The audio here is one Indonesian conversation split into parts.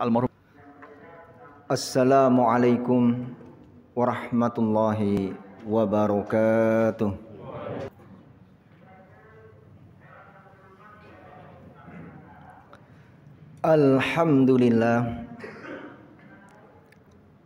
almarhum Assalamualaikum warahmatullahi wabarakatuh Alhamdulillah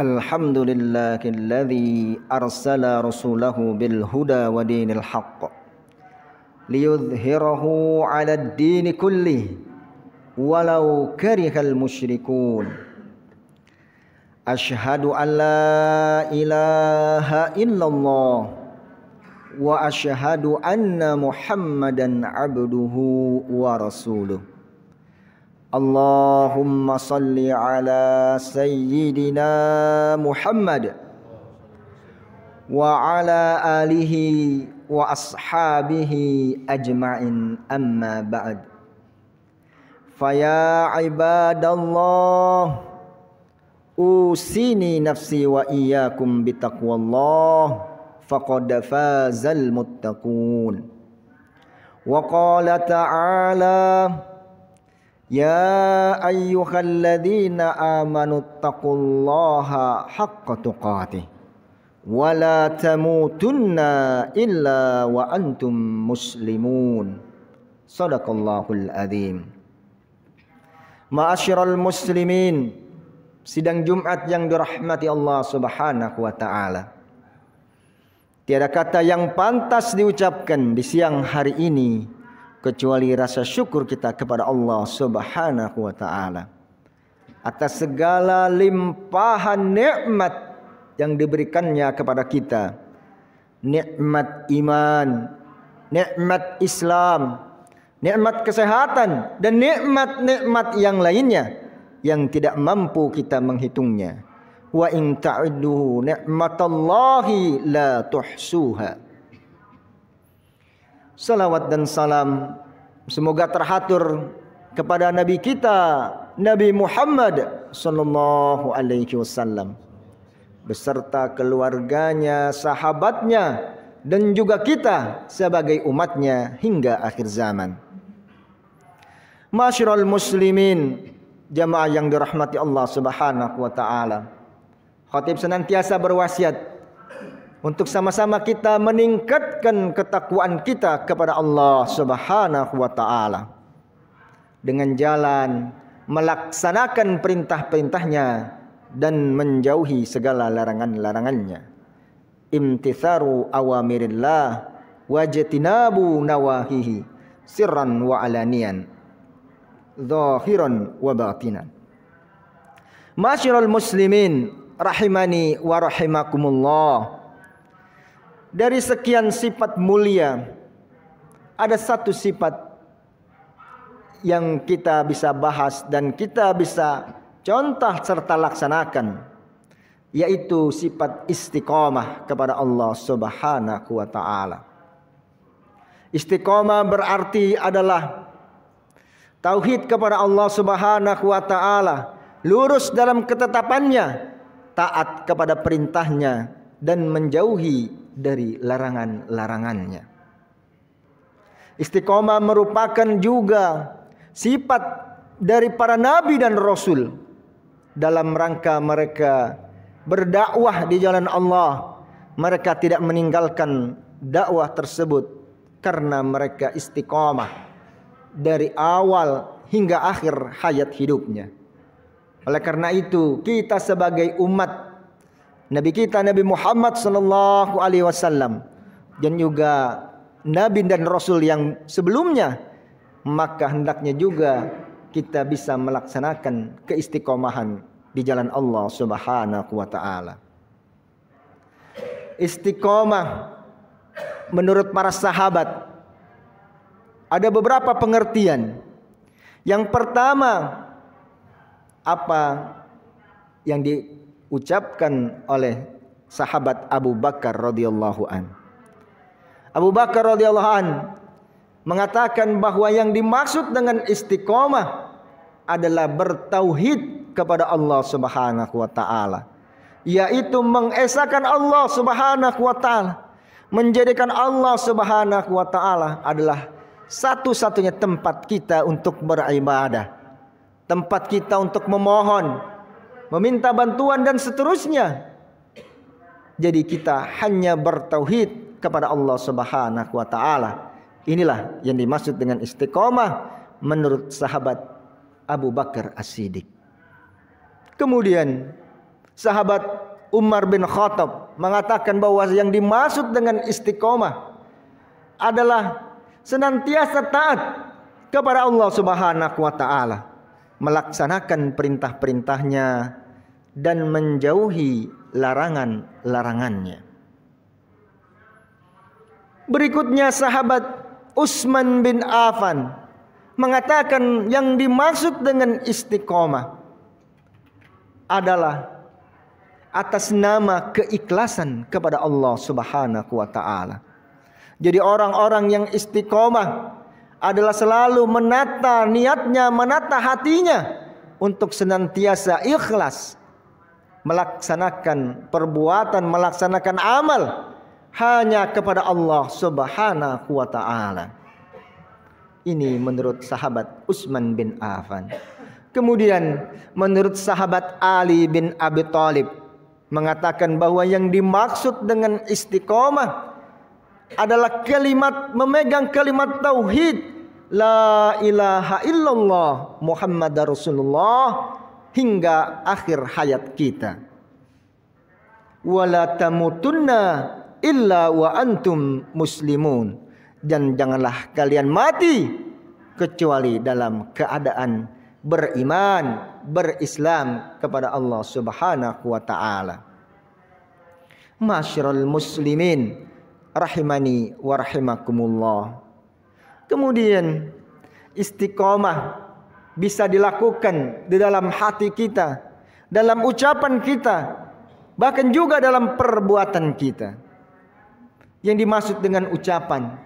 Alhamdulillahilladzi arsala rasulahu bil huda wa dinil haqq liyudhhirahu 'ala ad-din walau karihal musyrikun Ashhadu an la ilaha illallah wa ashhadu anna Muhammadan abduhu wa rasuluh Allahumma salli ala sayyidina Muhammad wa ala alihi wa ashabihi ajma'in amma ba'd فيا عباد الله أوصيني نفسي وإياكم بتقوى الله فقد فاز المتقون وقال تعالى يا أيها الذين آمنوا اتقوا الله حق تقاته ولا تموتن إلا وأنتم مسلمون صدق الله العظيم Ma'asyiral muslimin Sidang Jumat yang dirahmati Allah subhanahu wa ta'ala Tiada kata yang pantas diucapkan di siang hari ini Kecuali rasa syukur kita kepada Allah subhanahu wa ta'ala Atas segala limpahan nikmat yang diberikannya kepada kita Nikmat iman, nikmat Islam, nikmat kesehatan dan nikmat-nikmat yang lainnya yang tidak mampu kita menghitungnya. Wa in ta'uddu ni'matallahi la tuhsuha. Salawat dan salam semoga terhatur kepada nabi kita Nabi Muhammad sallallahu alaihi wasallam beserta keluarganya, sahabatnya dan juga kita sebagai umatnya hingga akhir zaman. Masyarul muslimin jamaah yang dirahmati Allah Subhanahu wa taala. Khatib senantiasa berwasiat untuk sama-sama kita meningkatkan ketakwaan kita kepada Allah Subhanahu wa taala dengan jalan melaksanakan perintah-perintahnya dan menjauhi segala larangan-larangannya. Imtitharu awamirillah wajtinabu nawahihi sirran wa alaniyan zahiran wa batinan. Masyiral muslimin rahimani wa rahimakumullah. Dari sekian sifat mulia ada satu sifat yang kita bisa bahas dan kita bisa contoh serta laksanakan yaitu sifat istiqomah kepada Allah Subhanahu wa taala. Istiqomah berarti adalah tauhid kepada Allah Subhanahu wa taala, lurus dalam ketetapannya, taat kepada perintahnya dan menjauhi dari larangan-larangannya. Istiqomah merupakan juga sifat dari para nabi dan rasul dalam rangka mereka berdakwah di jalan Allah. Mereka tidak meninggalkan dakwah tersebut karena mereka istiqomah dari awal hingga akhir hayat hidupnya. Oleh karena itu, kita sebagai umat Nabi kita Nabi Muhammad sallallahu alaihi wasallam dan juga nabi dan rasul yang sebelumnya, maka hendaknya juga kita bisa melaksanakan keistiqomahan di jalan Allah Subhanahu wa taala. Istiqomah menurut para sahabat ada beberapa pengertian. Yang pertama, apa yang diucapkan oleh sahabat Abu Bakar radhiyallahu an. Abu Bakar radhiyallahu an mengatakan bahwa yang dimaksud dengan istiqomah adalah bertauhid kepada Allah Subhanahu wa taala yaitu mengesahkan Allah Subhanahu wa taala menjadikan Allah Subhanahu wa taala adalah satu-satunya tempat kita untuk beribadah, tempat kita untuk memohon, meminta bantuan dan seterusnya. Jadi kita hanya bertauhid kepada Allah Subhanahu wa taala. Inilah yang dimaksud dengan istiqomah menurut sahabat Abu Bakar As-Siddiq. Kemudian sahabat Umar bin Khattab mengatakan bahwa yang dimaksud dengan istiqomah adalah senantiasa taat kepada Allah Subhanahu wa taala, melaksanakan perintah-perintahnya dan menjauhi larangan-larangannya. Berikutnya sahabat Usman bin Affan mengatakan yang dimaksud dengan istiqomah adalah atas nama keikhlasan kepada Allah Subhanahu wa taala. Jadi orang-orang yang istiqomah adalah selalu menata niatnya, menata hatinya untuk senantiasa ikhlas melaksanakan perbuatan, melaksanakan amal hanya kepada Allah Subhanahu wa taala. Ini menurut sahabat Utsman bin Affan. Kemudian menurut sahabat Ali bin Abi Thalib mengatakan bahwa yang dimaksud dengan istiqomah adalah kalimat memegang kalimat tauhid la ilaha illallah Muhammad Rasulullah hingga akhir hayat kita. Wala tamutunna illa wa antum muslimun dan janganlah kalian mati kecuali dalam keadaan beriman, berislam kepada Allah Subhanahu wa taala. Masyarul muslimin rahimani warhimakumullah. Kemudian istiqomah bisa dilakukan di dalam hati kita, dalam ucapan kita, bahkan juga dalam perbuatan kita. Yang dimaksud dengan ucapan,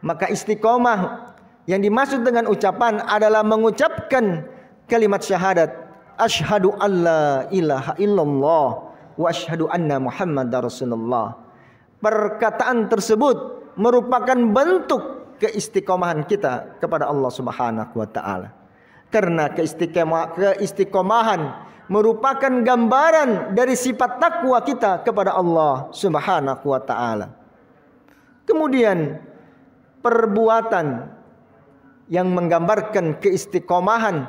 maka istiqomah yang dimaksud dengan ucapan adalah mengucapkan kalimat syahadat asyhadu alla ilaha illallah wa asyhadu anna muhammadar rasulullah perkataan tersebut merupakan bentuk keistiqomahan kita kepada Allah Subhanahu wa taala. Karena keistiqomahan merupakan gambaran dari sifat takwa kita kepada Allah Subhanahu wa taala. Kemudian perbuatan yang menggambarkan keistiqomahan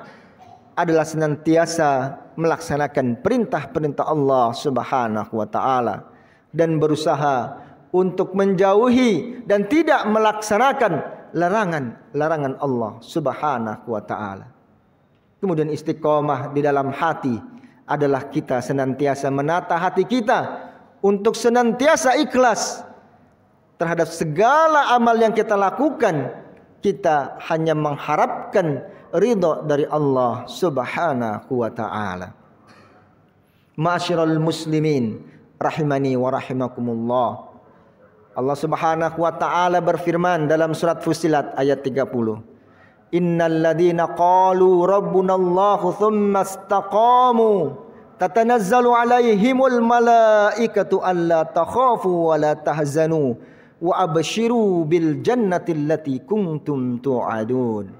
adalah senantiasa melaksanakan perintah-perintah Allah Subhanahu wa taala dan berusaha untuk menjauhi dan tidak melaksanakan larangan-larangan Allah Subhanahu wa taala. Kemudian istiqomah di dalam hati adalah kita senantiasa menata hati kita untuk senantiasa ikhlas terhadap segala amal yang kita lakukan. Kita hanya mengharapkan ridho dari Allah Subhanahu wa taala. Ma'asyiral muslimin, rahimani wa rahimakumullah. Allah Subhanahu wa taala berfirman dalam surat Fusilat ayat 30. Innal ladzina qalu rabbunallahu tsumma istaqamu tatanazzalu alaihimul malaikatu alla takhafu wa la tahzanu wa abshiru bil jannati allati kuntum tu'adun.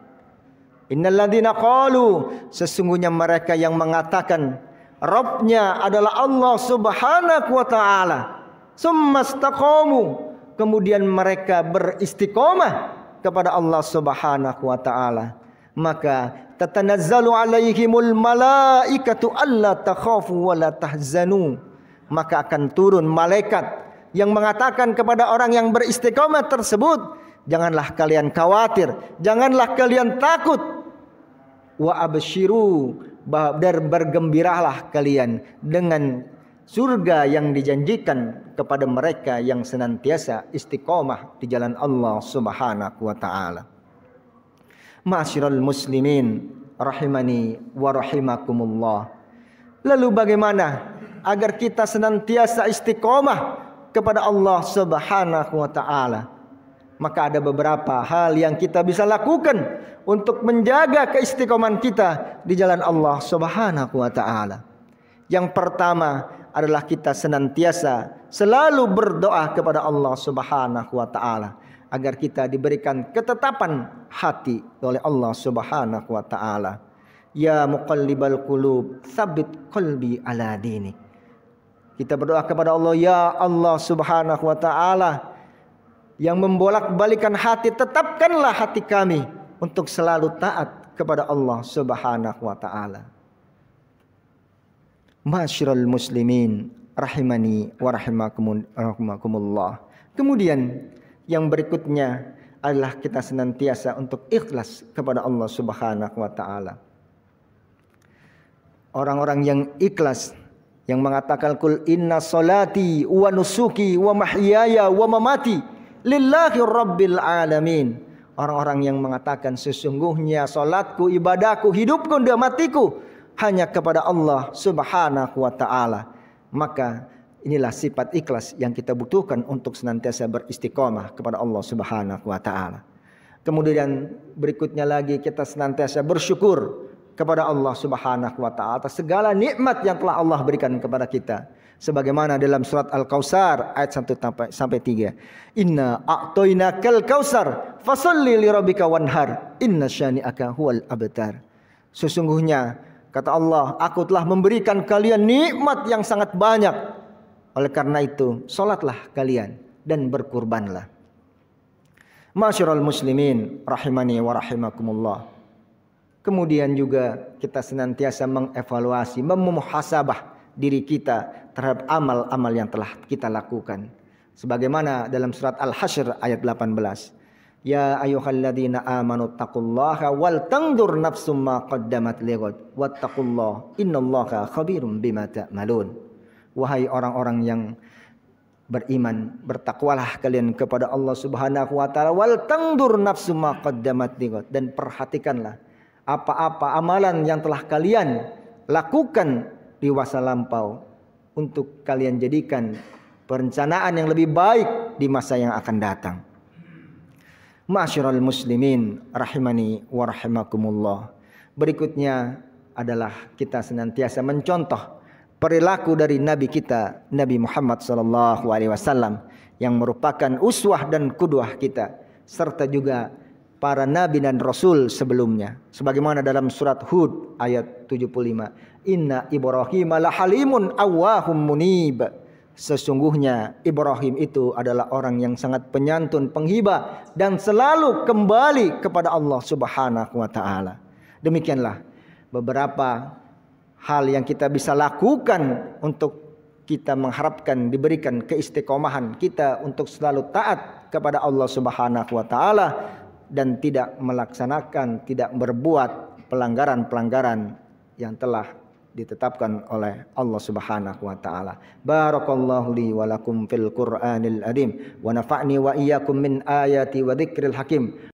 Innal ladzina qalu sesungguhnya mereka yang mengatakan Robnya adalah Allah subhanahu wa ta'ala. Summastaqamu. Kemudian mereka beristiqomah kepada Allah subhanahu wa ta'ala. Maka tatanazzalu alaihimul malaikatu alla takhafu wa la tahzanu. Maka akan turun malaikat yang mengatakan kepada orang yang beristiqomah tersebut, janganlah kalian khawatir, janganlah kalian takut. Wa abshiru dan bergembiralah kalian dengan surga yang dijanjikan kepada mereka yang senantiasa istiqomah di jalan Allah Subhanahu wa taala. muslimin rahimani wa rahimakumullah. Lalu bagaimana agar kita senantiasa istiqomah kepada Allah Subhanahu wa taala? maka ada beberapa hal yang kita bisa lakukan untuk menjaga keistiqoman kita di jalan Allah Subhanahu wa taala. Yang pertama adalah kita senantiasa selalu berdoa kepada Allah Subhanahu wa taala agar kita diberikan ketetapan hati oleh Allah Subhanahu wa taala. Ya muqallibal qulub, sabit qalbi ala dinik. Kita berdoa kepada Allah, ya Allah Subhanahu wa taala, yang membolak-balikan hati, tetapkanlah hati kami untuk selalu taat kepada Allah Subhanahu wa taala. Masyiral muslimin rahimani wa rahimakumullah. Kemudian yang berikutnya adalah kita senantiasa untuk ikhlas kepada Allah Subhanahu wa taala. Orang-orang yang ikhlas yang mengatakan kul inna salati wa nusuki wa mahyaya wa mamati lillahi rabbil alamin. Orang-orang yang mengatakan sesungguhnya salatku, ibadahku, hidupku, dan matiku hanya kepada Allah Subhanahu wa taala. Maka inilah sifat ikhlas yang kita butuhkan untuk senantiasa beristiqomah kepada Allah Subhanahu wa taala. Kemudian berikutnya lagi kita senantiasa bersyukur kepada Allah Subhanahu wa taala atas segala nikmat yang telah Allah berikan kepada kita sebagaimana dalam surat Al-Kausar ayat 1 sampai 3. Inna a'tainakal kausar fasalli li rabbika wanhar inna syani'aka huwal abtar. Sesungguhnya kata Allah, aku telah memberikan kalian nikmat yang sangat banyak. Oleh karena itu, salatlah kalian dan berkurbanlah. Masyiral muslimin rahimani wa rahimakumullah. Kemudian juga kita senantiasa mengevaluasi, memuhasabah diri kita terhadap amal-amal yang telah kita lakukan. Sebagaimana dalam surat Al-Hasyr ayat 18. Ya ayyuhalladzina amanu taqullaha wal tangdur nafsum ma qaddamat lighad wattaqullaha innallaha khabirum bima ta'malun. Wahai orang-orang yang beriman, bertakwalah kalian kepada Allah Subhanahu wa taala wal tangdur nafsum ma qaddamat lighad dan perhatikanlah apa-apa amalan yang telah kalian lakukan dewasa lampau untuk kalian jadikan perencanaan yang lebih baik di masa yang akan datang. Masyarul muslimin rahimani wa rahimakumullah. Berikutnya adalah kita senantiasa mencontoh perilaku dari nabi kita Nabi Muhammad sallallahu alaihi wasallam yang merupakan uswah dan kudwah kita serta juga para nabi dan rasul sebelumnya sebagaimana dalam surat Hud ayat 75 inna ibrahim malah halimun awahum munib sesungguhnya Ibrahim itu adalah orang yang sangat penyantun penghibah dan selalu kembali kepada Allah Subhanahu wa taala demikianlah beberapa hal yang kita bisa lakukan untuk kita mengharapkan diberikan keistiqomahan kita untuk selalu taat kepada Allah Subhanahu wa taala dan tidak melaksanakan, tidak berbuat pelanggaran-pelanggaran yang telah ditetapkan oleh Allah Subhanahu wa taala. Barakallahu li wa lakum fil Qur'anil Azim wa nafa'ni wa iyyakum min ayati wa dzikril hakim.